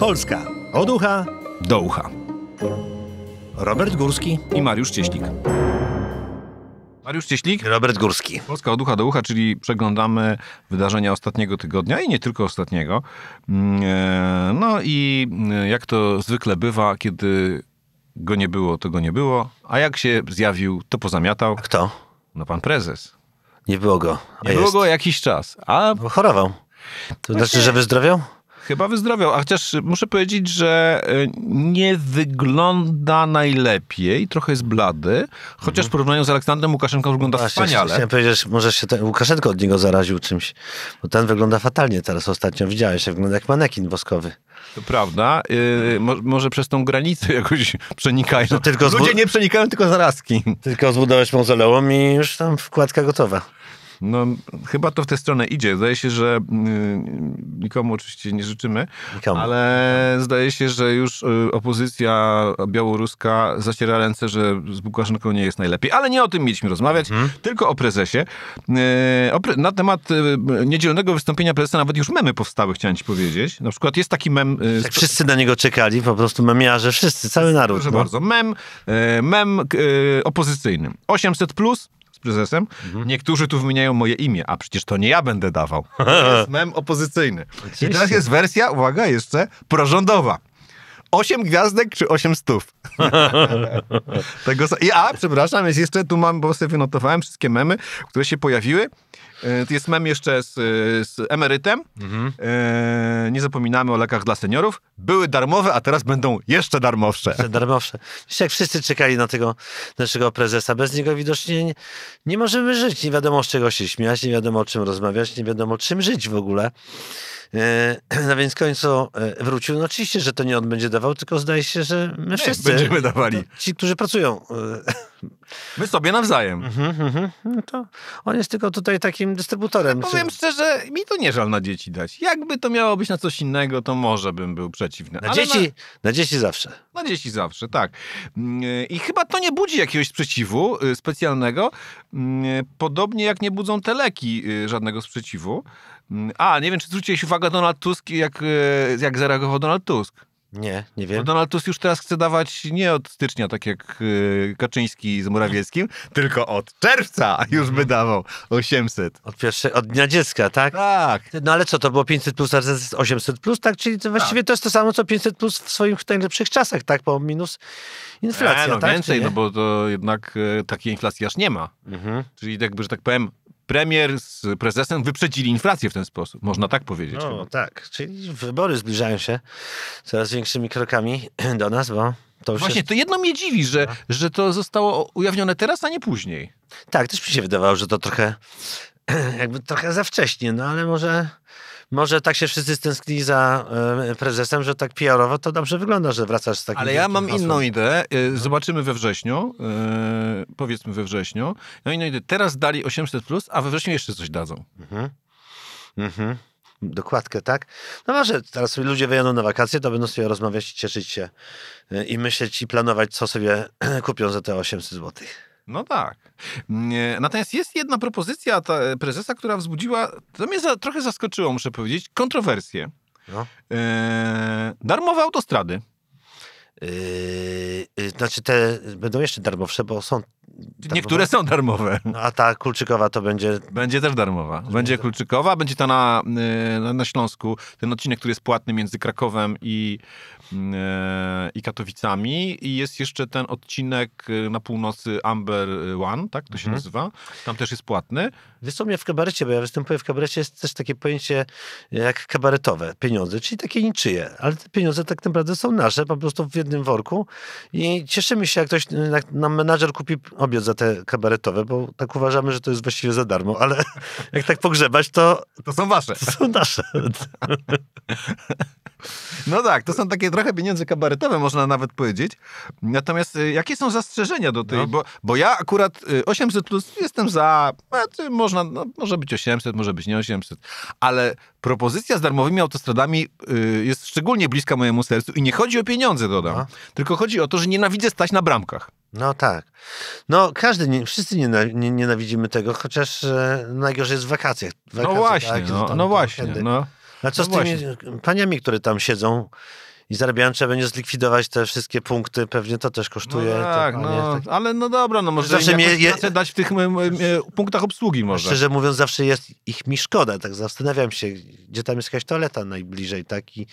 Polska. Od ucha do ucha. Robert Górski i Mariusz Cieślik. Mariusz Cieślik. Robert Górski. Polska od ucha do ucha, czyli przeglądamy wydarzenia ostatniego tygodnia i nie tylko ostatniego. Mm, e, no i e, jak to zwykle bywa, kiedy go nie było, to go nie było, a jak się zjawił, to pozamiatał. A kto? No pan prezes. Nie było go. nie jest. było go jakiś czas. A... Bo chorował. To znaczy, że wyzdrowiał? Chyba wyzdrowiał, a chociaż muszę powiedzieć, że e, nie wygląda najlepiej, trochę jest blady, chociaż mhm. w porównaniu z Aleksandrem Łukaszenką wygląda Właśnie, wspaniale. Chciałem powiedzieć, może się ten Łukaszenko od niego zaraził czymś, bo ten wygląda fatalnie teraz ostatnio, widziałeś, wygląda jak manekin woskowy. To prawda. Yy, mo może przez tą granicę jakoś przenikają. No Ludzie nie przenikają, tylko zarazki. Tylko zbudowałeś mauzoleum i już tam wkładka gotowa. No, chyba to w tę stronę idzie. Zdaje się, że y, nikomu oczywiście nie życzymy, nikomu. ale zdaje się, że już y, opozycja białoruska zaciera ręce, że z Łukaszenką nie jest najlepiej. Ale nie o tym mieliśmy rozmawiać, hmm. tylko o prezesie. Y, na temat niedzielnego wystąpienia prezesa nawet już memy powstały, chciałem ci powiedzieć. Na przykład jest taki mem... tak wszyscy na niego czekali, po prostu memiarze, wszyscy, cały naród. Proszę no. bardzo, mem, mem opozycyjny. 800+, plus, prezesem. Mhm. Niektórzy tu wymieniają moje imię, a przecież to nie ja będę dawał. To jest mem opozycyjny. I teraz jest wersja, uwaga, jeszcze prorządowa. 8 gwiazdek czy 8 stów. Tego, I, a, przepraszam, jest jeszcze, tu mam, bo sobie wynotowałem wszystkie memy, które się pojawiły. E, jest mem jeszcze z, z emerytem. Mhm. E, nie zapominamy o lekach dla seniorów. Były darmowe, a teraz będą jeszcze darmowsze. Jeszcze darmowsze. Myślę, jak wszyscy czekali na tego naszego prezesa. Bez niego widocznie nie, nie możemy żyć. Nie wiadomo, z czego się śmiać, nie wiadomo, o czym rozmawiać, nie wiadomo, czym żyć w ogóle. No więc końcu e, wrócił. No oczywiście, że to nie on będzie dawał, tylko zdaje się, że my wszyscy. Nie, będziemy dawali. ci, którzy pracują. E, my sobie nawzajem. Mhm, mhm. No to on jest tylko tutaj takim dystrybutorem. Ja powiem czy... szczerze, mi to nie żal na dzieci dać. Jakby to miało być na coś innego, to może bym był przeciwny. Na, dzieci, na... na dzieci zawsze. Na dzieci zawsze, tak. Mm, I chyba to nie budzi jakiegoś sprzeciwu specjalnego, mm, podobnie jak nie budzą teleki żadnego sprzeciwu. Mm, a, nie wiem, czy zwróciłeś uwagę Donald Tusk, jak, e, jak zareagował Donald Tusk. Nie, nie wiem. Donald Tusk już teraz chce dawać nie od stycznia, tak jak e, Kaczyński z Morawieckim, tylko od czerwca już by dawał 800. Od, pierwsze, od dnia dziecka, tak? Tak. No ale co, to było 500 plus, a 800 plus, tak? Czyli to właściwie tak. to jest to samo, co 500 plus w swoich najlepszych czasach, tak? Po minus inflacja, e, no tak? więcej, no bo to jednak e, takiej inflacji aż nie ma. Mhm. Czyli jakby, że tak powiem, premier z prezesem wyprzedzili inflację w ten sposób. Można tak powiedzieć. No chyba. tak, czyli wybory zbliżają się coraz większymi krokami do nas, bo to Właśnie, jest... to jedno mnie dziwi, że, no. że to zostało ujawnione teraz, a nie później. Tak, też mi się wydawało, że to trochę jakby trochę za wcześnie, no ale może może tak się wszyscy stęsknili za y, prezesem, że tak pr to dobrze wygląda, że wracasz z takim... Ale ja mam hasłem. inną ideę. E, no. Zobaczymy we wrześniu. E, powiedzmy we wrześniu. No i no idę. Teraz dali 800+, plus, a we wrześniu jeszcze coś dadzą. Mhm. Mhm dokładkę, tak? No może teraz ludzie wyjadą na wakacje, to będą sobie rozmawiać i cieszyć się i myśleć i planować, co sobie kupią za te 800 złotych. No tak. Mm, e, natomiast jest jedna propozycja e, prezesa, która wzbudziła, to mnie za, trochę zaskoczyło, muszę powiedzieć, kontrowersje. No. E, darmowe autostrady. Yy, yy znaczy te będą jeszcze darmowsze, bo są tak, Niektóre są darmowe. No, a ta Kulczykowa to będzie... Będzie też darmowa. Będzie Kulczykowa, będzie to na, y, na, na Śląsku. Ten odcinek, który jest płatny między Krakowem i, y, i Katowicami. I jest jeszcze ten odcinek y, na północy Amber One, tak to się mhm. nazywa. Tam też jest płatny. Wiesz mnie w kabarecie, bo ja występuję w kabarecie, jest też takie pojęcie jak kabaretowe pieniądze, czyli takie niczyje. Ale te pieniądze tak naprawdę są nasze, po prostu w jednym worku. I cieszymy się, jak ktoś, jak nam menadżer kupi kobiet za te kabaretowe, bo tak uważamy, że to jest właściwie za darmo, ale jak tak pogrzebać, to... To są wasze. To są nasze. No tak, to są takie trochę pieniądze kabaretowe, można nawet powiedzieć. Natomiast y, jakie są zastrzeżenia do tej, no. bo, bo ja akurat 800 y, plus jestem za, można, no, może być 800, może być nie 800, ale propozycja z darmowymi autostradami y, jest szczególnie bliska mojemu sercu i nie chodzi o pieniądze, dodam, A? tylko chodzi o to, że nienawidzę stać na bramkach. No tak. No każdy, wszyscy nienawidzimy tego, chociaż e, najgorzej jest w wakacjach. wakacjach no właśnie, tak? no, tam, no, właśnie. No. A co no z tymi właśnie. paniami, które tam siedzą i zarabiałem, trzeba będzie zlikwidować te wszystkie punkty, pewnie to też kosztuje. No tak, to, no, tak. ale no dobra, no może zawsze mnie je... dać w tych e, punktach obsługi może. Szczerze mówiąc, zawsze jest ich mi szkoda, tak zastanawiam się, gdzie tam jest jakaś toaleta najbliżej, tak, i,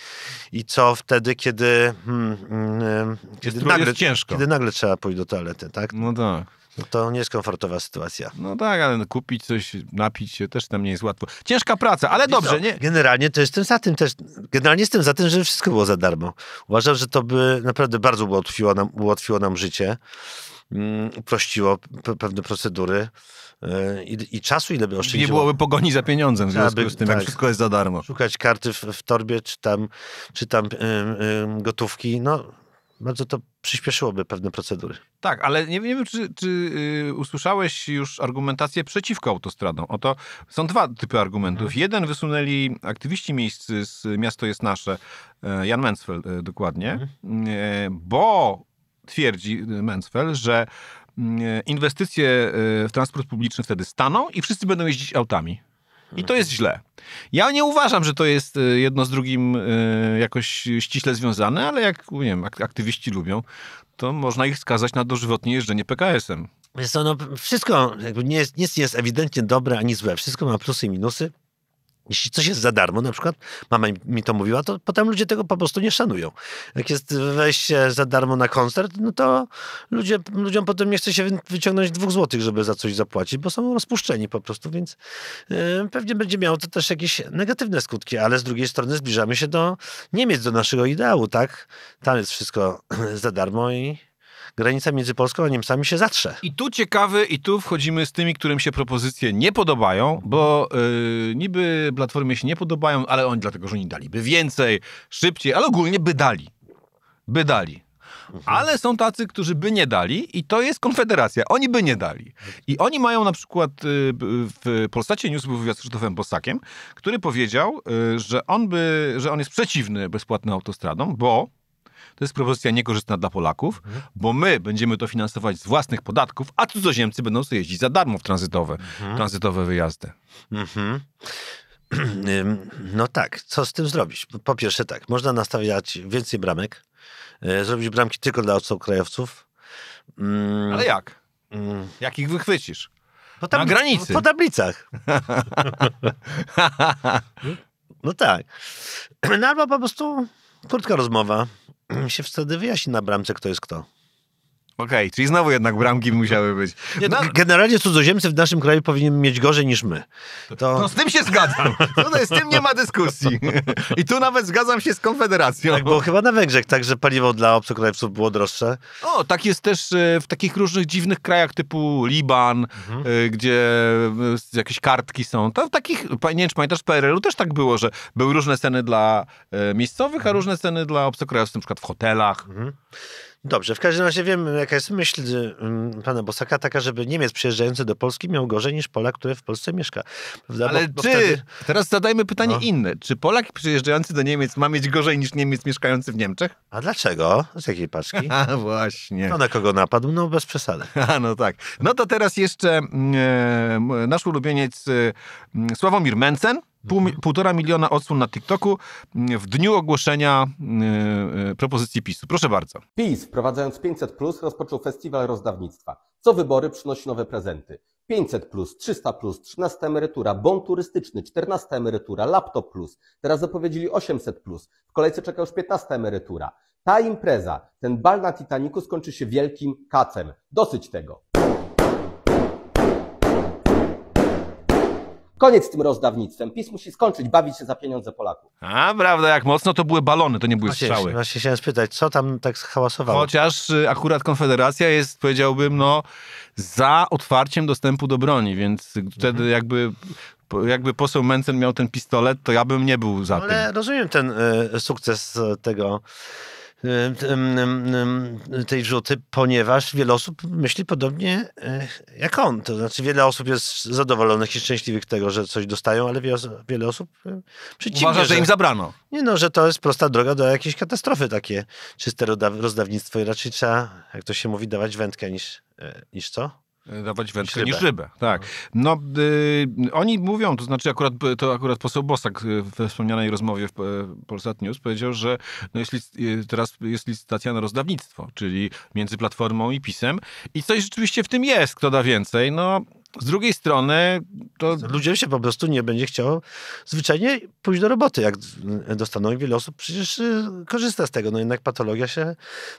i co wtedy, kiedy hmm, hmm, kiedy, nagle, ciężko. kiedy nagle trzeba pójść do toalety, tak? No tak. No to nie jest komfortowa sytuacja. No tak, ale no kupić coś, napić się też tam nie jest łatwo. Ciężka praca, ale dobrze, no, nie? Generalnie to jestem za tym też. Generalnie jestem za tym, żeby wszystko było za darmo. Uważam, że to by naprawdę bardzo ułatwiło nam, ułatwiło nam życie, mm, uprościło pewne procedury. E, I, I, czasu, ile by oszczędziło. Nie byłoby pogoni za pieniądzem w związku Aby, z tym, tak, jak wszystko jest za darmo. Szukać karty w, w torbie, czy tam, czy tam yy, yy, gotówki, no bardzo to przyspieszyłoby pewne procedury. Tak, ale nie, wiem, czy, czy y, usłyszałeś już argumentację przeciwko autostradom. Oto są dwa typy argumentów. Mhm. Jeden wysunęli aktywiści miejscy z Miasto Jest Nasze, e, Jan Mansfeld e, dokładnie, mhm. E, bo twierdzi Mansfeld, że mm, inwestycje w transport publiczny wtedy staną i wszyscy będą jeździć autami. I to jest źle. Ja nie uważam, że to jest e, jedno z drugim e, jakoś ściśle związane, ale jak, nie wiem, aktywiści lubią, to można ich skazać na dożywotnie jeżdżenie PKS-em. No, wszystko, nie jest, nic nie jest ewidentnie dobre ani złe. Wszystko ma plusy i minusy. Jeśli coś jest za darmo, na przykład mama mi to mówiła, to potem ludzie tego po prostu nie szanują. Jak jest wejście za darmo na koncert, no to ludzie, ludziom potem nie chce się wyciągnąć dwóch złotych, żeby za coś zapłacić, bo są rozpuszczeni po prostu, więc yy, pewnie będzie miało to też jakieś negatywne skutki, ale z drugiej strony zbliżamy się do Niemiec, do naszego ideału, tak? Tam jest wszystko za darmo i granica między Polską a Niemcami się zatrze. I tu ciekawy, i tu wchodzimy z tymi, którym się propozycje nie podobają, bo y, niby platformy się nie podobają, ale oni dlatego, że oni daliby więcej, szybciej, ale ogólnie by dali. By dali. Mhm. Ale są tacy, którzy by nie dali i to jest Konfederacja. Oni by nie dali. I oni mają na przykład y, w Polsacie News był wywiad z Krzysztofem Bosakiem, który powiedział, y, że on, by, że on jest przeciwny bezpłatnym autostradom, bo to jest propozycja niekorzystna dla Polaków, mhm. bo my będziemy to finansować z własnych podatków, a cudzoziemcy będą sobie jeździć za darmo w tranzytowe, mhm. tranzytowe wyjazdy. Mhm. No tak, co z tym zrobić? Po pierwsze tak, można nastawiać więcej bramek, e, zrobić bramki tylko dla obcokrajowców. Mm. Ale jak? Mm. Jak ich wychwycisz? Po tabli- Na granicy. Po tablicach. no tak. No albo po prostu krótka rozmowa się wtedy wyjaśni na bramce, kto jest kto. Okej, okay, czyli znowu jednak bramki musiały być. Nie, no, no- Generalnie cudzoziemcy w naszym kraju powinni mieć gorzej niż my. To... No z tym się zgadzam. Tutaj z tym nie ma dyskusji. I tu nawet zgadzam się z Konfederacją. Tak, bo chyba na Węgrzech także paliwo dla obcokrajowców było droższe. O, tak jest też e, w takich różnych dziwnych krajach typu Liban, mhm. E, gdzie e, jakieś kartki są. To w takich, nie wiem, czy pamiętasz, w PRL-u też tak było, że były różne ceny dla miejscowych, a mhm. różne ceny dla obcokrajowców, na przykład w hotelach. Mhm. Dobrze, w każdym razie wiem, jaka jest myśl y, y, pana Bosaka, taka, żeby Niemiec przyjeżdżający do Polski miał gorzej niż Polak, który w Polsce mieszka. Prawda? Ale bo, czy... wtedy... Teraz zadajmy pytanie no. inne. Czy Polak przyjeżdżający do Niemiec ma mieć gorzej niż Niemiec mieszkający w Niemczech? A dlaczego? Z jakiej paczki? A właśnie. To na kogo napadł? No bez przesady. A no tak. No to teraz jeszcze mm, e, nasz ulubieniec e, Sławomir Mencen. Pół, półtora miliona odsłon na TikToku w dniu ogłoszenia yy, propozycji PiSu. Proszę bardzo. PiS wprowadzając 500 plus rozpoczął festiwal rozdawnictwa. Co wybory przynosi nowe prezenty. 500 plus, 300 plus, 13 emerytura, bon turystyczny, 14 emerytura, laptop plus. Teraz zapowiedzieli 800 plus. W kolejce czeka już 15 emerytura. Ta impreza, ten bal na Titaniku skończy się wielkim kacem. Dosyć tego. Koniec z tym rozdawnictwem. PiS musi skończyć bawić się za pieniądze Polaków. A, prawda, jak mocno to były balony, to nie były właśnie, strzały. Właśnie chciałem spytać, co tam tak hałasowało? Chociaż y, akurat Konfederacja jest, powiedziałbym, no, za otwarciem dostępu do broni, więc mhm. wtedy jakby jakby poseł Mencen miał ten pistolet, to ja bym nie był za no, Ale tym. Ale rozumiem ten y, sukces y, tego tej rzuty, ponieważ wiele osób myśli podobnie e, jak on. To znaczy, wiele osób jest zadowolonych i szczęśliwych tego, że coś dostają, ale wiele osób e, przeciwnie. Uważa, że, że im zabrano. Nie no, że to jest prosta droga do jakiejś katastrofy takie czyste rozdawnictwo i raczej trzeba, jak to się mówi, dawać wędkę niż, e, niż co? E, dawać wędkę niż rybę. Tak. No, y, oni mówią, to znaczy akurat, to akurat poseł Bosak y, we wspomnianej rozmowie w e, Polsat News powiedział, że no jest y, teraz jest licytacja na rozdawnictwo, czyli między Platformą i PiSem i coś rzeczywiście w tym jest, kto da więcej. No, z drugiej strony to... Ludziom się po prostu nie będzie chciało zwyczajnie pójść do roboty, jak dostaną i wiele osób przecież y, korzysta z tego. No jednak patologia się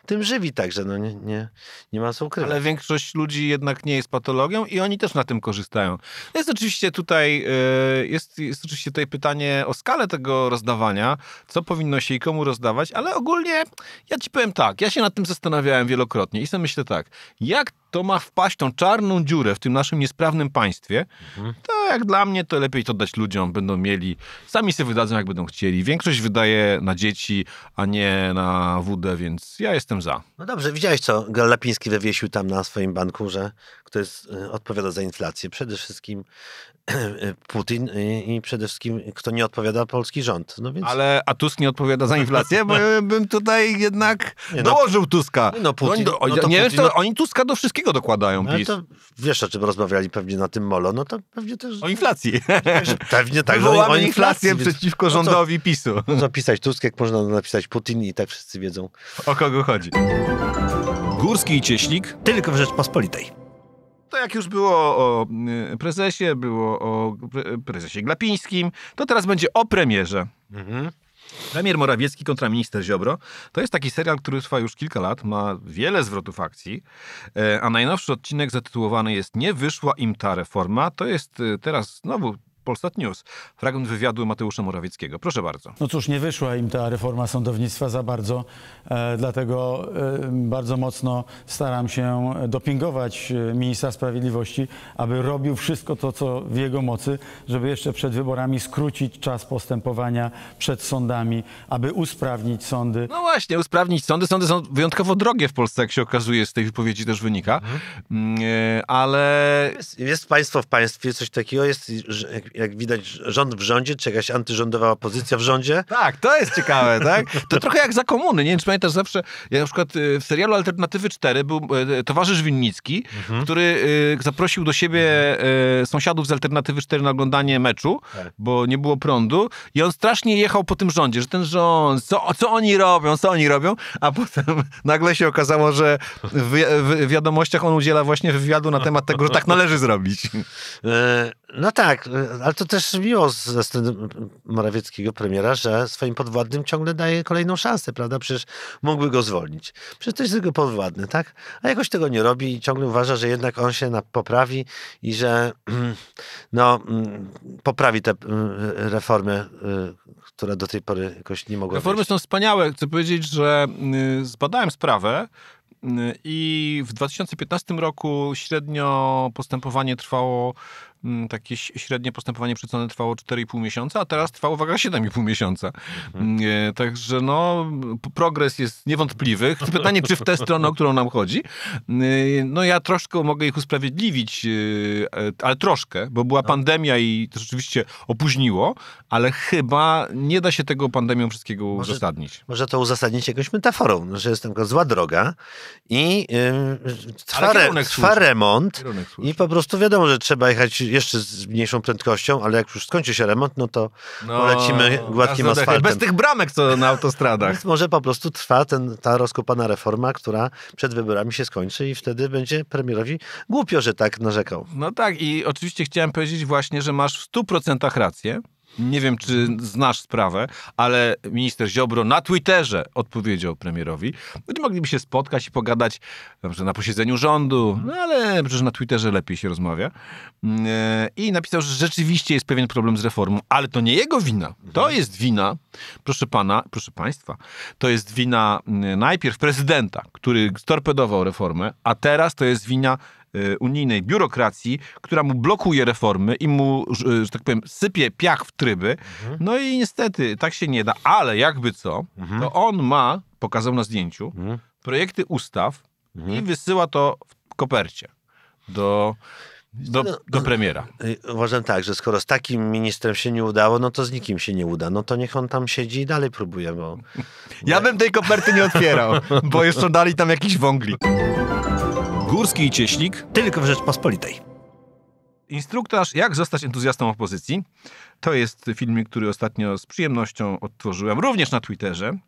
tym żywi także, no nie, nie, nie ma co ukrywać. Ale większość ludzi jednak nie jest patologią i oni też na tym korzystają. No jest oczywiście tutaj, y, jest, jest oczywiście tutaj pytanie o skalę tego rozdawania, co powinno się i komu rozdawać, ale ogólnie ja ci powiem tak, ja się nad tym zastanawiałem wielokrotnie i sobie myślę tak, jak to ma wpaść tą czarną dziurę w tym naszym niesprawnym państwie, mhm. to jak dla mnie to lepiej to dać ludziom, będą mieli, sami sobie wydadzą jak będą chcieli. Większość wydaje na dzieci, a nie na WD, więc ja jestem za. No dobrze, widziałeś co Galapiński wywiesił tam na swoim banku, że kto jest, y, odpowiada za inflację. Przede wszystkim Putin i, i, przede wszystkim kto nie odpowiada, polski rząd. No więc... Ale a Tusk nie odpowiada za inflację? Bo ja bym tutaj jednak nie, no, dołożył Tuska. No Putin, do, no to nie Putin, to, no- oni Tuska do wszystkiego dokładają. No, to wiesz, o czym rozmawiali pewnie na tym molo, no to pewnie też... O inflacji. Pewnie tak. Wywołamy o inflację więc... przeciwko rządowi no to, PiSu. Można no pisać Tusk, jak można napisać Putin i tak wszyscy wiedzą. O kogo chodzi. Górski i Cieślik. Tylko w Rzeczpospolitej to jak już było o y, prezesie, było o prezesie Glapińskim, to teraz będzie o premierze. Mhm. Premier Morawiecki kontra minister Ziobro to jest taki serial, który trwa już kilka lat, ma wiele zwrotów akcji, e, a najnowszy odcinek zatytułowany jest Nie wyszła im ta reforma. To jest e, teraz znowu Polsat News. Fragment wywiadu Mateusza Morawieckiego. Proszę bardzo. No cóż, nie wyszła im ta reforma sądownictwa za bardzo, e, dlatego e, bardzo mocno staram się dopingować e, ministra sprawiedliwości, aby robił wszystko to, co w jego mocy, żeby jeszcze przed wyborami skrócić czas postępowania przed sądami, aby usprawnić sądy. No właśnie, usprawnić sądy. Sądy są wyjątkowo drogie w Polsce, jak się okazuje, z tej wypowiedzi też wynika, mhm. Mm, ale... Jest, jest państwo w państwie, coś takiego jest, jak widać, rząd w rządzie, czy jakaś antyrządowa opozycja w rządzie. Tak, to jest ciekawe, tak? To trochę jak za komuny, nie wiem, czy pamiętasz zawsze, ja na przykład y, w serialu Alternatywy 4 był y, y, towarzysz Winnicki, mhm. który zaprosił do siebie mhm. sąsiadów z Alternatywy 4 na oglądanie meczu, tak. bo nie było prądu i on strasznie jechał po tym rządzie, że ten rząd, co, co oni robią, co oni robią, a potem nagle się okazało, że w, w wiadomościach on udziela właśnie wywiadu na temat tego, że tak należy zrobić. E, no tak, ale to też miło ze strony Morawieckiego premiera, że swoim podwładnym ciągle daje kolejną szansę, prawda? Przecież mógłby go zwolnić. Przecież to jest jego podwładny, tak? A jakoś tego nie robi i ciągle uważa, że jednak on się poprawi i że no, mm, poprawi te mm, reformy, y, które do tej pory jakoś nie mogły. Reformy być. są wspaniałe. Chcę powiedzieć, że y, zbadałem sprawę y, i w 2015 roku średnio postępowanie trwało Mm, takie średnie postępowanie przycone trwało 4,5 miesiąca, a teraz trwa, uwaga, 7,5 miesiąca. Mhm. Mm, e, także no, progres jest niewątpliwy. Pytanie, czy w tę stronę, o którą nam chodzi. Mm, e, no ja troszkę mogę ich usprawiedliwić, e, ale troszkę, bo była no. pandemia i to rzeczywiście opóźniło, ale chyba nie da się tego pandemią wszystkiego może, uzasadnić. Może to uzasadnić jakąś metaforą, no, że jest tylko zła droga i yy, trwa, re, trwa remont i po prostu wiadomo, że trzeba jechać jeszcze z mniejszą prędkością, ale jak już skończy się remont, no to no, lecimy gładkim no, asfaltem. Bez tych bramek, co na autostradach. Więc może po prostu trwa ten, ta rozkopana reforma, która przed wyborami się skończy i wtedy będzie premierowi głupio, że tak narzekał. No tak i oczywiście chciałem powiedzieć właśnie, że masz w 100% rację, nie wiem, czy znasz sprawę, ale minister Ziobro na Twitterze odpowiedział premierowi. Ludzie mogliby się spotkać i pogadać na, na posiedzeniu rządu, no ale przecież na Twitterze lepiej się rozmawia. Mm, e, I napisał, że rzeczywiście jest pewien problem z reformą, ale to nie jego wina. To mhm. jest wina, proszę pana, proszę państwa, to jest wina mm, najpierw prezydenta, który storpedował reformę, a teraz to jest wina Y, unijnej biurokracji, która mu blokuje reformy i mu, że tak powiem, sypie piach w tryby. Mhm. No i niestety tak się nie da, ale jakby co, mhm. to on ma, pokazał na zdjęciu, mhm. projekty ustaw i wysyła to w kopercie do do, no, do, premiera. Y, y, uważam tak, że skoro z takim ministrem się nie udało, no to z nikim się nie uda. No to niech on tam siedzi i dalej próbuje, bo... Ja bym tej koperty nie otwierał, bo jeszcze dali tam jakiś wąglik. Górski i Cieślik. Tylko w Rzeczpospolitej. Instruktaż Jak zostać entuzjastą opozycji. To jest film, który ostatnio z przyjemnością odtworzyłem, również na Twitterze.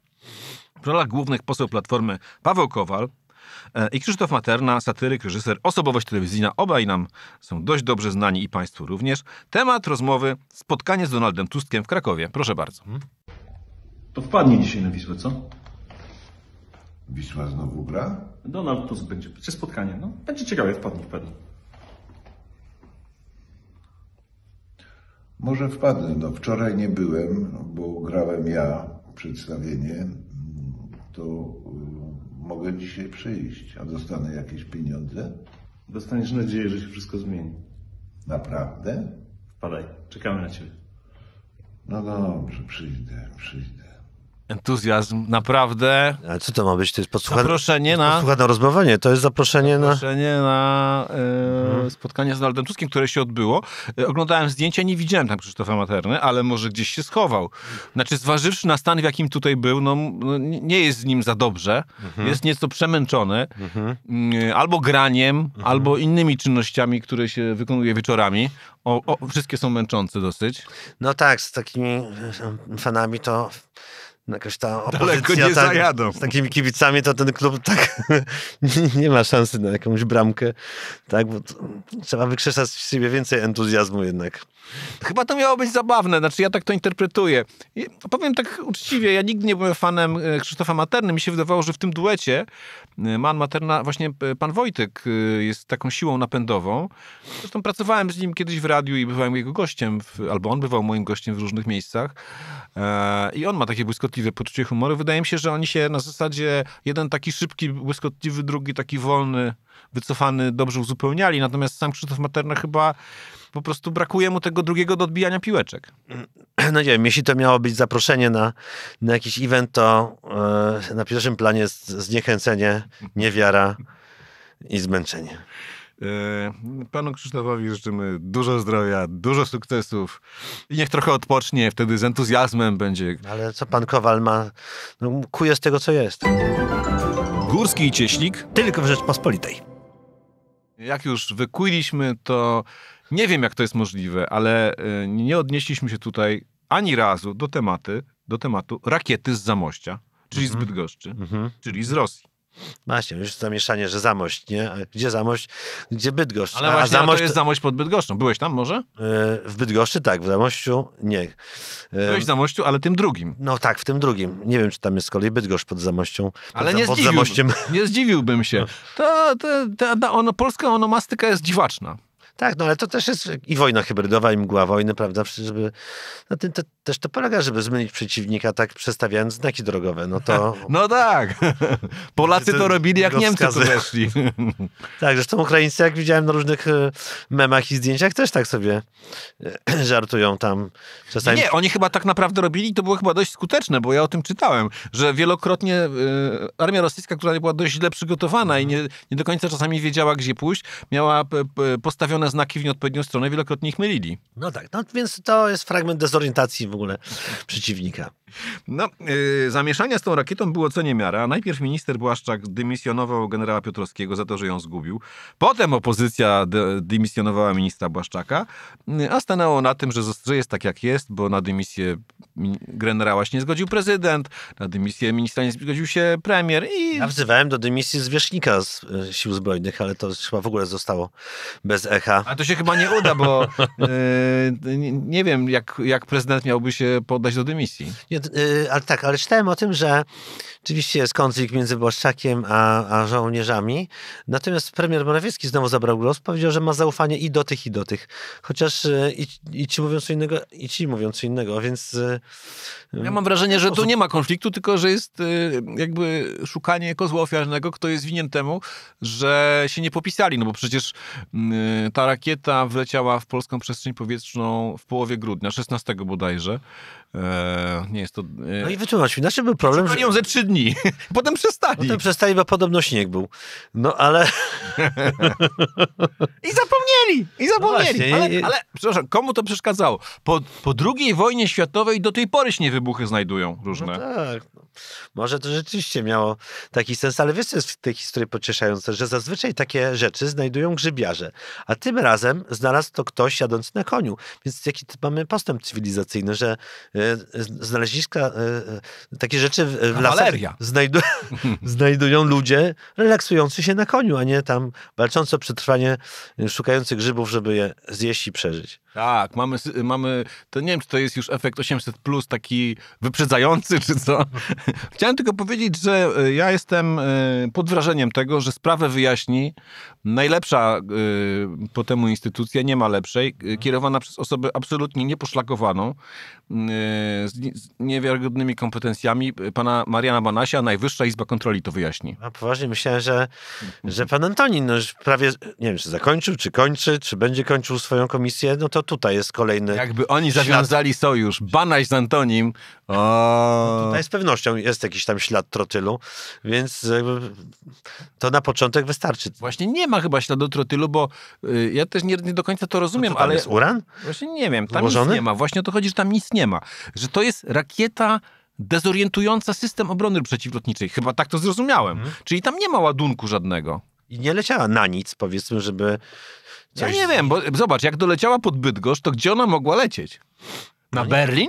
W rolach głównych poseł Platformy Paweł Kowal e, i Krzysztof Materna, satyryk, reżyser, osobowość telewizyjna. Obaj nam są dość dobrze znani i Państwu również. Temat rozmowy spotkanie z Donaldem Tuskiem w Krakowie. Proszę bardzo. To wpadnie dzisiaj na Wisłę, co? Wisła znowu gra? Donald Tusk będzie, będzie spotkanie. No, będzie ciekawie, Wpadnie? wpadnij. Może wpadnę. No, wczoraj nie byłem, bo grałem ja przedstawienie. To y, mogę dzisiaj przyjść, a dostanę jakieś pieniądze? Dostaniesz nadzieję, że się wszystko zmieni. Naprawdę? Wpadaj, czekamy na Ciebie. No dobrze, przyjdę, przyjdę entuzjazm, naprawdę. Ale co to ma być? To jest podsłuchane, zaproszenie na, podsłuchane rozmawianie, to jest zaproszenie, zaproszenie na... na e, mhm. spotkanie z Donaldem Tuskiem, które się odbyło. E, oglądałem zdjęcia, nie widziałem tam Krzysztofa Materny, ale może gdzieś się schował. Znaczy, zważywszy na stan, w jakim tutaj był, no, no nie jest z nim za dobrze, mhm. jest nieco przemęczony, mhm. e, albo graniem, mhm. albo innymi czynnościami, które się wykonuje wieczorami. O, o, wszystkie są męczące dosyć. No tak, z takimi e, fanami to jakaś ta opozycja nie tak, zajadą. z takimi kibicami, to ten klub tak nie ma szansy na jakąś bramkę, tak, bo trzeba wykrzesać z siebie więcej entuzjazmu jednak. Chyba to miało być zabawne, znaczy ja tak to interpretuję. I powiem tak uczciwie, ja nigdy nie byłem fanem e, Krzysztofa Materny, mi się wydawało, że w tym duecie e, Man Materna, właśnie e, pan Wojtek jest taką siłą napędową. Zresztą pracowałem z nim kiedyś w radiu i bywałem jego gościem, w, albo on bywał moim gościem w różnych miejscach i on ma takie błyskotliwe niewątpliwie poczucie humoru. Wydaje mi się, że oni się na zasadzie jeden taki szybki, błyskotliwy, drugi taki wolny, wycofany, dobrze uzupełniali. Natomiast sam Krzysztof Materna chyba po prostu brakuje mu tego drugiego do odbijania piłeczek. No nie wiem, jeśli to miało być zaproszenie na, na jakiś event, to yy, na pierwszym planie jest zniechęcenie, niewiara i zmęczenie. E, panu Krzysztofowi życzymy dużo zdrowia, dużo sukcesów i niech trochę odpocznie, wtedy z entuzjazmem będzie. Ale co pan Kowal ma? No, kuje z tego, co jest. Górski i Cieśnik? Tylko w Rzeczpospolitej. Jak już wykuiliśmy, to nie wiem, jak to jest możliwe, ale e, nie odnieśliśmy się tutaj ani razu do tematy, do tematu rakiety z Zamościa, czyli z mhm. Bydgoszczy, mhm. czyli z Rosji. Właśnie, już zamieszanie, że Zamość, nie? A gdzie Zamość? Gdzie Bydgoszcz? Ale właśnie, a Zamość... to jest Zamość pod Bydgoszczą. Byłeś tam może? E, w Bydgoszczy tak, w Zamościu nie. E, Byłeś w Zamościu, ale tym drugim. No tak, w tym drugim. Nie wiem, czy tam jest z kolei Bydgoszcz pod Zamością. ale nie, pod zdziwiłbym, nie zdziwiłbym się. No. To, to, to, to ono, polska onomastyka jest dziwaczna. Tak, no ale to też jest i wojna hybrydowa, i mgła wojny, prawda? Przecież żeby, na no tym to, też to polega, żeby zmienić przeciwnika, tak przestawiając znaki drogowe. No to. No tak. Polacy to robili, jak Niemcy tu weszli. tak, zresztą Ukraińcy, jak widziałem na różnych e, memach i zdjęciach, też tak sobie e, żartują tam czasami. Nie, oni chyba tak naprawdę robili, to było chyba dość skuteczne, bo ja o tym czytałem, że wielokrotnie y, armia rosyjska, która była dość źle przygotowana i nie, nie do końca czasami wiedziała, gdzie pójść, miała postawione znaki w nieodpowiednią stronę, wielokrotnie ich mylili. No tak, no więc to jest fragment dezorientacji w ogóle przeciwnika. No, yy, zamieszania z tą rakietą było co niemiara. Najpierw minister Błaszczak dymisjonował generała Piotrowskiego za to, że ją zgubił. Potem opozycja dymisjonowała ministra Błaszczaka, a stanęło na tym, że, jest tak jak jest, bo na dymisję generała się nie zgodził prezydent, na dymisję ministra nie zgodził się premier i... Ja wzywałem do dymisji zwierzchnika z e, Sił Zbrojnych, ale to chyba w ogóle zostało bez echa. A to się chyba nie uda, bo yy, nie, nie wiem, jak, jak prezydent miałby się poddać do dymisji. Nie, Y, ale tak, ale czytałem o tym, że oczywiście jest konflikt między Błaszczakiem a, a żołnierzami, natomiast premier Morawiecki znowu zabrał głos, powiedział, że ma zaufanie i do tych, i do tych. Chociaż y, i, i ci mówią co innego, i ci mówią co innego, więc... Y, ja mam wrażenie, że tu nie ma konfliktu, tylko że jest jakby szukanie kozła ofiarnego, kto jest winien temu, że się nie popisali, no bo przecież ta rakieta wleciała w polską przestrzeń powietrzną w połowie grudnia, 16 bodajże. Eee, nie jest to... E, no i wytłumacz mi, znaczy był problem... Czekali że... ze trzy dni, potem przestali. Potem przestali, bo podobno śnieg był. No ale... I zapomnieli, i zapomnieli. No ale, ale, przepraszam, komu to przeszkadzało? Po, po II wojnie światowej do tej pory śnie wybuchy znajdują różne. No tak. Może to rzeczywiście miało taki sens, ale wiesz, co jest w tej historii pocieszające, że zazwyczaj takie rzeczy znajdują grzybiarze, a tym razem znalazł to ktoś jadący na koniu. Więc jaki mamy postęp cywilizacyjny, że E, znaleziska, e, e, takie rzeczy w lasach znajdu znajdują ludzie relaksujący się na koniu, a nie tam walczący o przetrwanie, szukający grzybów, żeby je zjeść i przeżyć. Tak, mamy, mamy, to nie wiem, czy to jest już efekt 800, plus taki wyprzedzający, czy co. Chciałem tylko powiedzieć, że e, ja jestem e, pod wrażeniem tego, że sprawę wyjaśni najlepsza e, po temu instytucja, nie ma lepszej, mhm. kierowana przez osobę absolutnie nieposzlakowaną, z niewiarygodnymi kompetencjami, pana Mariana Banasia, Najwyższa Izba Kontroli to wyjaśni. A poważnie, myślałem, że, że pan Antonin no, już prawie, nie wiem, czy zakończył, czy kończy, czy będzie kończył swoją komisję, no to to tutaj jest kolejny. Jakby oni ślad... zawiązali sojusz, Banaś z Antonim. O. Tutaj z pewnością jest jakiś tam ślad trotylu, więc e, to na początek wystarczy. Właśnie nie ma chyba śladu trotylu, bo y, ja też nie, nie do końca to rozumiem, no ale. jest uran? Właśnie nie wiem, tam Złożony? nic nie ma. Właśnie o to chodzi, że tam nic nie ma. Że to jest rakieta dezorientująca system obrony przeciwlotniczej. Chyba tak to zrozumiałem. Hmm. Czyli tam nie ma ładunku żadnego i nie leciała na nic, powiedzmy, żeby. Coś... Ja nie wiem, bo zobacz, jak doleciała pod Bydgoszcz, to gdzie ona mogła lecieć? Na no Berlin?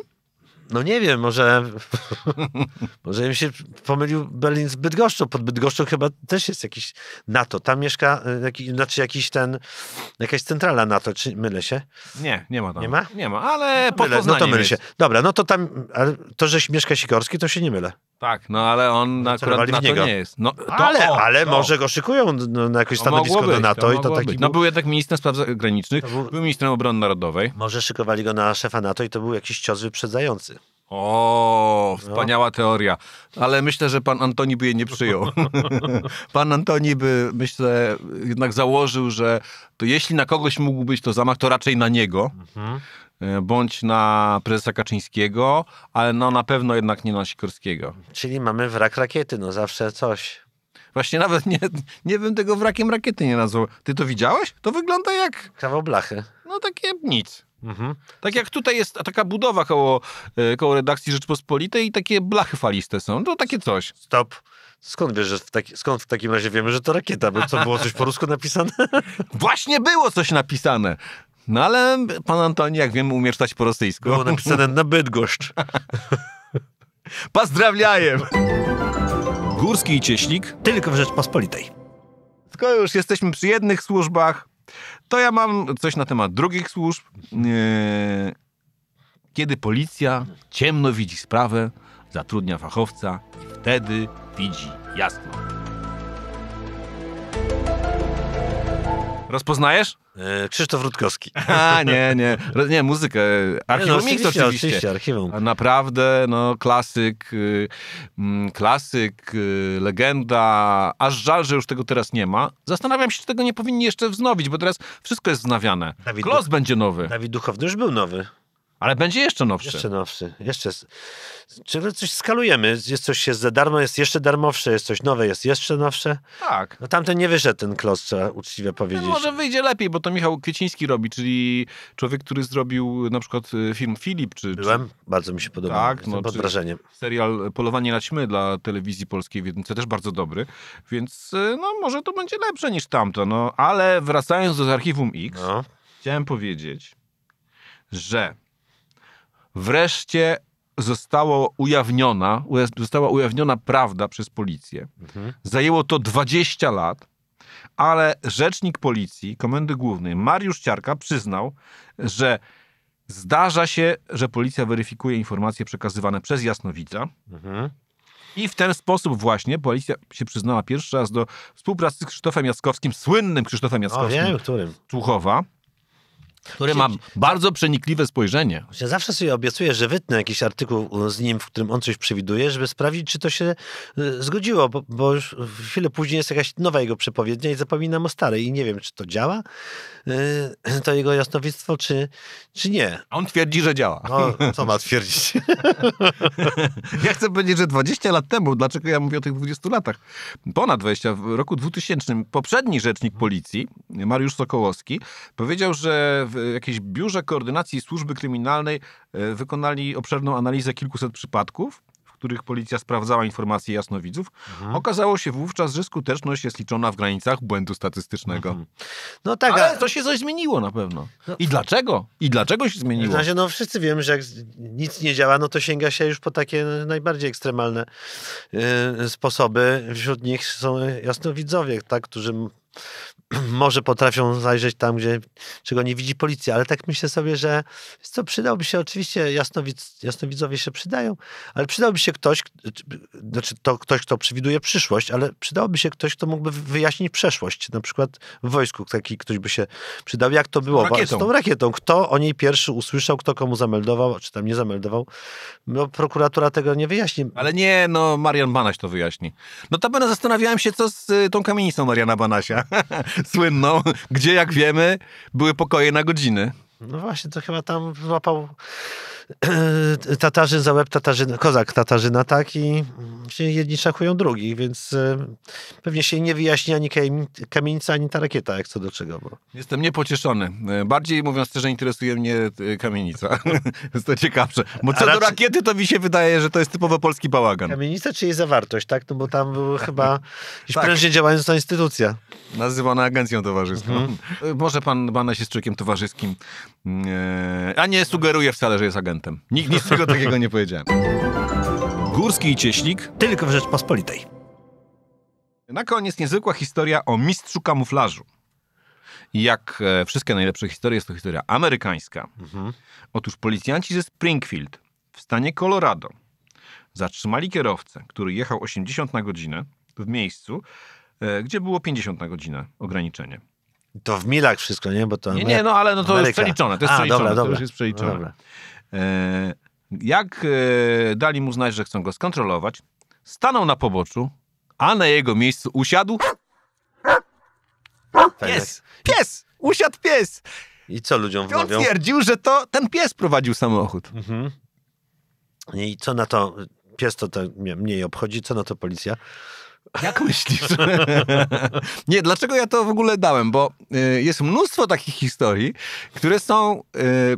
No nie wiem, może, może bym się pomylił Berlin z Bydgoszczą. Pod Bydgoszczą chyba też jest jakiś NATO. Tam mieszka, e, jakiś, znaczy jakiś ten, jakaś centrala NATO, czy mylę się? Nie, nie ma tam. Nie ma? Nie ma, ale no po mylę, No to mylę się. Dobra, no to tam, ale to, że mieszka Sikorski, to się nie mylę. Tak, no ale on na no, akurat na to nie jest. No, to ale ale to. może go szykują na jakieś stanowisko być, do NATO to i to taki... Być. No był jednak ministrem spraw zagranicznych, był... był ministrem obrony narodowej. Może szykowali go na szefa NATO i to był jakiś cios wyprzedzający. O, wspaniała no. teoria. Ale myślę, że pan Antoni by jej nie przyjął. pan Antoni by, myślę, jednak założył, że to jeśli na kogoś mógł być to zamach, to raczej na niego. Mhm. E, bądź na prezesa Kaczyńskiego, ale no na pewno jednak nie na Sikorskiego. Czyli mamy wrak rakiety, no zawsze coś. Właśnie nawet nie, nie bym tego wrakiem rakiety nie nazwał. Ty to widziałeś? To wygląda jak... Kawał blachy. No takie nic. Mhm. Tak jak tutaj jest taka budowa koło, e, koło redakcji Rzeczpospolitej i takie blachy faliste są. To takie coś. Stop. Skąd wiesz, że w taki, skąd w takim razie wiemy, że to rakieta? Bo co, było coś po rusku napisane? Właśnie było coś napisane. No ale pan Antoni, jak wiemy, umie czytać po rosyjsku. Było napisane na Bydgoszcz. Pozdrawiam! Górski i Cieśnik. Tylko w Rzeczpospolitej. Skoro już jesteśmy przy jednych służbach, to ja mam coś na temat drugich służb. Kiedy policja ciemno widzi sprawę, zatrudnia fachowca i wtedy widzi jasno. Rozpoznajesz? E, Krzysztof Rutkowski. A, nie, nie. Ro- Nie, muzykę. No, archiwum no, Mix oczywiście. oczywiście, archiwum. Naprawdę, no, klasyk, y, mm, klasyk, y, legenda. Aż żal, że już tego teraz nie ma. Zastanawiam się, czy tego nie powinni jeszcze wznowić, bo teraz wszystko jest wznawiane. Dawid- Klos będzie nowy. Dawid Duchowny już był nowy. Ale będzie jeszcze nowszy. Jeszcze nowszy. Jeszcze. Czyli coś skalujemy. Jest coś jest za darmo, jest jeszcze darmowsze, jest coś nowe, jest jeszcze nowsze. Tak. No tamten nie wyszedł ten klos, trzeba uczciwie no powiedzieć. No, może wyjdzie lepiej, bo to Michał Kwieciński robi, czyli człowiek, który zrobił na przykład y, film Filip. Czy, Byłem, czy... bardzo mi się podobał. Tak, no, pod wrażeniem. Serial Polowanie na ćmy dla telewizji polskiej w Wiednicy, też bardzo dobry. Więc y, no może to będzie lepsze niż tamto. No ale wracając do Archiwum X, no. chciałem powiedzieć, że wreszcie została ujawniona, została ujawniona prawda przez policję. Mhm. Zajęło to 20 lat, ale rzecznik policji Komendy Głównej Mariusz Ciarka przyznał, że zdarza się, że policja weryfikuje informacje przekazywane przez Jasnowidza. Mhm. I w ten sposób właśnie policja się przyznała pierwszy raz do współpracy z Krzysztofem Jackowskim, słynnym Krzysztofem Jackowskim. O, wiem, którym. Tłuchowa który ma bardzo przenikliwe spojrzenie. Ja zawsze sobie obiecuję, że wytnę jakiś artykuł z nim, w którym on coś przewiduje, żeby sprawdzić, czy to się y, zgodziło, bo, bo już chwilę później jest jakaś nowa jego przepowiednia i zapominam o starej i nie wiem, czy to działa, y, to jego jasnowictwo, czy, czy nie. A on twierdzi, że działa. No, co ma twierdzić? ja chcę powiedzieć, że 20 lat temu, dlaczego ja mówię o tych 20 latach, ponad 20, w roku 2000 poprzedni rzecznik policji, Mariusz Sokołowski, powiedział, że w jakiejś biurze koordynacji służby kryminalnej e, wykonali obszerną analizę kilkuset przypadków, w których policja sprawdzała informacje jasnowidzów. Mhm. Okazało się wówczas, że skuteczność jest liczona w granicach błędu statystycznego. Mhm. No tak, ale to się coś zmieniło na pewno. No... I dlaczego? I dlaczego się zmieniło? W razie, no wszyscy wiemy, że jak nic nie działa, no to sięga się już po takie najbardziej ekstremalne yy, sposoby. Wśród nich są jasnowidzowie, tak, którzy może potrafią zajrzeć tam, gdzie, czego nie widzi policja, ale tak myślę sobie, że co przydałby się, oczywiście jasnowidz, jasnowidzowie się przydają, ale przydałby się ktoś, znaczy to ktoś, kto przewiduje przyszłość, ale przydałby się ktoś, kto mógłby wyjaśnić przeszłość, na przykład w wojsku taki ktoś by się przydał, jak to było rakietą. z tą rakietą, kto o niej pierwszy usłyszał, kto komu zameldował, czy tam nie zameldował, no prokuratura tego nie wyjaśni. Ale nie, no Marian Banaś to wyjaśni. No to ja no, zastanawiałem się, co z y, tą kamienicą Mariana Banasia. słynną, gdzie jak wiemy były pokoje na godziny. No właśnie, to chyba tam złapał Tatarzy za łeb Tatarzyna, kozak Tatarzyna, tak? I się jedni szachują drugich, więc e, pewnie się nie wyjaśni ani kamienica, ani ta rakieta, jak co do czego. Bo... Jestem niepocieszony. E, bardziej mówiąc szczerze, interesuje mnie e, kamienica. jest to ciekawsze. Bo co raczej... do rakiety, to mi się wydaje, że to jest typowo polski bałagan. Kamienica, czy jej zawartość, tak? No bo tam był chyba tak. prężnie działająca instytucja. Nazywana agencją towarzyską. Mhm. Może pan Bana się z człowiekiem towarzyskim, a nie sugeruje wcale, że jest agent prezydentem. Nikt nic tego takiego nie powiedziałem. Górski i Cieślik tylko w Rzeczpospolitej. Na koniec niezwykła historia o mistrzu kamuflażu. Jak e, wszystkie najlepsze historie, jest to historia amerykańska. Mhm. Otóż policjanci ze Springfield w stanie Colorado zatrzymali kierowcę, który jechał 80 na godzinę w miejscu, e, gdzie było 50 na godzinę ograniczenie. To w milach wszystko, nie? Bo to nie, nie, no ale no to Ameryka. jest przeliczone. To jest A, przeliczone. Dobra, dobra. już jest przeliczone. No, E, jak e, dali mu znać, że chcą go skontrolować, stanął na poboczu, a na jego miejscu usiadł. Pies! Pies! Usiadł pies! I co ludziom wmawiał? On twierdził, że to ten pies prowadził samochód. Mhm. I co na to pies to, to mniej obchodzi, co na to policja? Jak myślisz? nie, dlaczego ja to w ogóle dałem? Bo y, jest mnóstwo takich historii, które są y,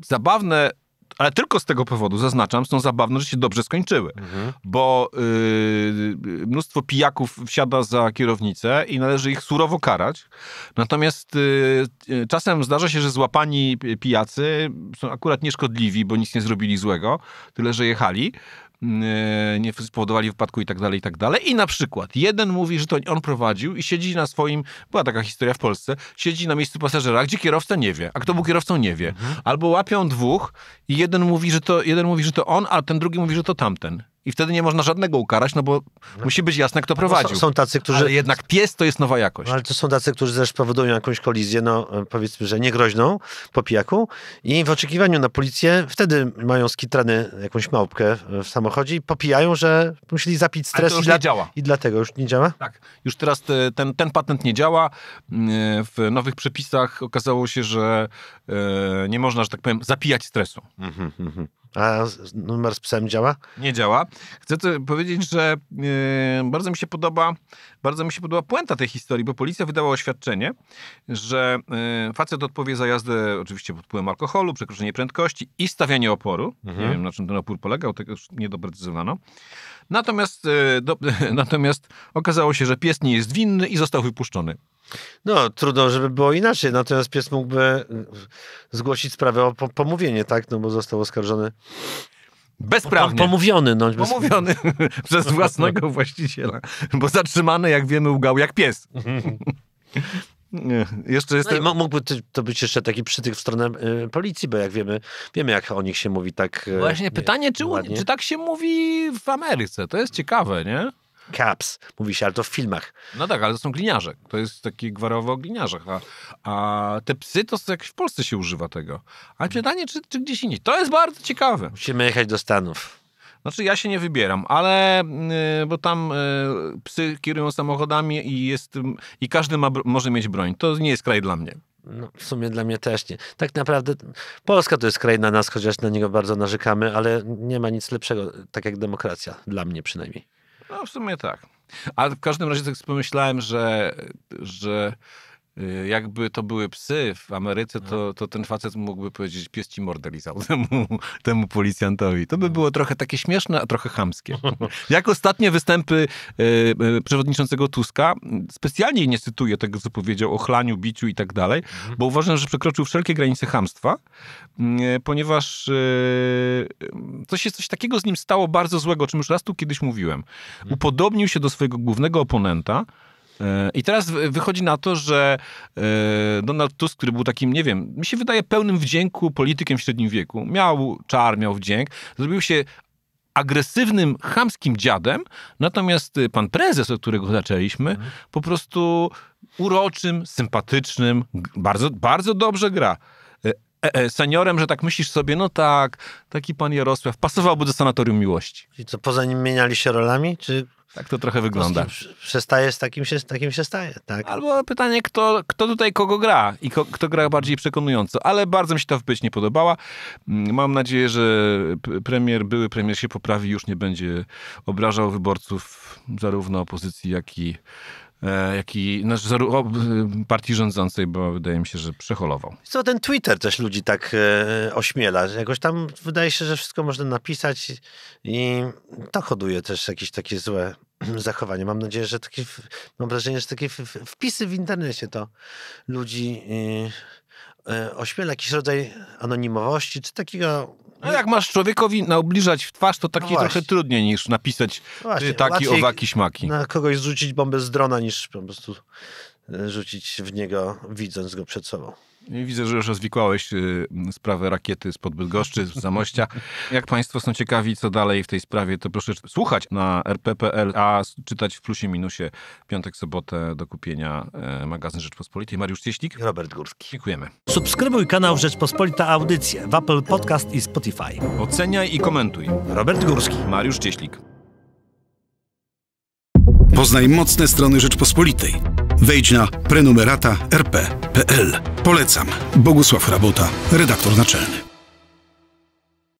przezabawne, ale tylko z tego powodu, zaznaczam, są zabawne, że się dobrze skończyły. Mhm. Bo y, mnóstwo pijaków wsiada za kierownicę i należy ich surowo karać. Natomiast y, y czasem zdarza się, że złapani pijacy są akurat nieszkodliwi, bo nic nie zrobili złego, tyle że jechali. E, nie spowodowali wypadku i tak dalej, i tak dalej. I na przykład jeden mówi, że to on prowadził i siedzi na swoim, była taka historia w Polsce, siedzi na miejscu pasażera, gdzie kierowca nie wie, a kto był kierowcą nie wie. Mhm. Albo łapią dwóch i jeden mówi, że to, jeden mówi, że to on, a ten drugi mówi, że to tamten i wtedy nie można żadnego ukarać, no bo no. musi być jasne, kto no prowadził. No, są, są, tacy, którzy... Ale jednak pies to jest nowa jakość. No, ale to są tacy, którzy też powodują jakąś kolizję, no e, powiedzmy, że niegroźną po pijaku i w oczekiwaniu na policję wtedy mają skitrany jakąś małpkę w samochodzie i popijają, że musieli zapić stres. Ale to już i, nie działa. I dlatego już nie działa? Tak. Już teraz ten, ten patent nie działa. E, w nowych przepisach okazało się, że e, nie można, że tak powiem, zapijać stresu. Mhm, -hmm, a numer z psem działa? Nie działa. Chcę powiedzieć, że yy, bardzo mi się podoba bardzo mi się podoba puenta tej historii, bo policja wydała oświadczenie, że yy, facet odpowie za jazdę oczywiście pod wpływem alkoholu, przekroczenie prędkości i stawianie oporu. Mhm. Nie wiem, na czym ten opór polegał, tego już nie doprecyzowano. Natomiast, yy, do, natomiast okazało się, że pies nie jest winny i został wypuszczony. No, trudno, żeby było inaczej. Natomiast pies mógłby y, zgłosić sprawę o pomówienie, tak? No bo został oskarżony. Bezprawnie. Pomówiony. No, bez... Pomówiony przez własnego właściciela. Bo zatrzymany, jak wiemy, ugał jak pies. Nie, jeszcze jest. No mógłby to być jeszcze taki przytyk w stronę y, policji, bo jak wiemy, wiemy, jak o nich się mówi tak. Y, Właśnie nie, pytanie, czy, czy tak się mówi w Ameryce? To jest ciekawe, nie? Caps. Mówi się, ale to w filmach. No tak, ale to są gliniarze. To jest taki gwarowy o gliniarzach. A, a te psy to jak w Polsce się używa tego. A hmm. pytanie, czy, czy gdzieś indziej. To jest bardzo ciekawe. Musimy jechać do Stanów. Znaczy ja się nie wybieram, ale y, bo tam y, psy kierują samochodami i jest i każdy ma, może mieć broń. To nie jest kraj dla mnie. No, w sumie dla mnie też nie. Tak naprawdę Polska to jest kraj na nas, chociaż na niego bardzo narzekamy, ale nie ma nic lepszego, tak jak demokracja, dla mnie przynajmniej. No w sumie tak. Ale w każdym razie tak pomyślałem, że, że y, jakby to były psy w Ameryce, to, to ten facet mógłby powiedzieć, pies ci mordę lizał temu, temu policjantowi. To by było trochę takie śmieszne, a trochę chamskie. Jak ostatnie występy y, y, przewodniczącego Tuska, specjalnie nie cytuję tego, co powiedział o chlaniu, biciu i tak dalej, bo uważam, że przekroczył wszelkie granice chamstwa, ponieważ to się coś takiego z nim stało bardzo złego, o czym już raz tu kiedyś mówiłem. Mhm. Upodobnił się do swojego głównego oponenta, e, i teraz wychodzi na to, że e, Donald Tusk, który był takim, nie wiem, mi się wydaje pełnym wdzięku politykiem w średnim wieku, miał czar, miał wdzięk, zrobił się agresywnym, chamskim dziadem, natomiast e, pan prezes, od którego zaczęliśmy, mhm. po prostu uroczym, sympatycznym, bardzo, bardzo dobrze gra. E, e, seniorem, że tak myślisz sobie, no tak, taki pan Jarosław pasowałby do sanatorium miłości. I co, poza nim mieniali się rolami, czy... Tak to trochę wygląda. Przestaje z takim się, takim się staje, tak? Albo pytanie, kto, kto tutaj kogo gra i ko, kto gra bardziej przekonująco. Ale bardzo mi się ta wypowiedź nie podobała. Mm, mam nadzieję, że premier, były premier się poprawi, już nie będzie obrażał wyborców zarówno opozycji, jak i E, jak i znaczy, partii rządzącej, bo wydaje mi się, że przeholował. Co ten Twitter też ludzi tak e, ośmiela. Jakoś tam wydaje się, że wszystko można napisać i to hoduje też jakieś takie złe zachowanie. Mam nadzieję, że takie, mam wrażenie, że takie wpisy w internecie to ludzi... E, E, ośmiela jakiś rodzaj anonimowości, czy takiego... No jak masz człowiekowi naobliżać w twarz, to taki no trochę trudniej niż napisać no właśnie, y, taki owaki śmaki. Na kogoś zrzucić bombę z drona, niż po prostu e, rzucić w niego, widząc go przed sobą. Widzę, że już rozwikłałeś y, sprawę rakiety z Bydgoszczy, z Zamościa. Jak Państwo są ciekawi, co dalej w tej sprawie, to proszę słuchać na rp.pl, a czytać w plusie minusie piątek, sobotę do kupienia e, magazyn Rzeczpospolitej. Mariusz Cieślik. Robert Górski. Dziękujemy. Subskrybuj kanał Rzeczpospolita Audycje w Apple Podcast i Spotify. Oceniaj i komentuj. Robert Górski. Mariusz Cieślik. Poznaj mocne strony Rzeczpospolitej. Wejdź na prenumerata rp.pl. Polecam. Bogusław Rabota, redaktor naczelny.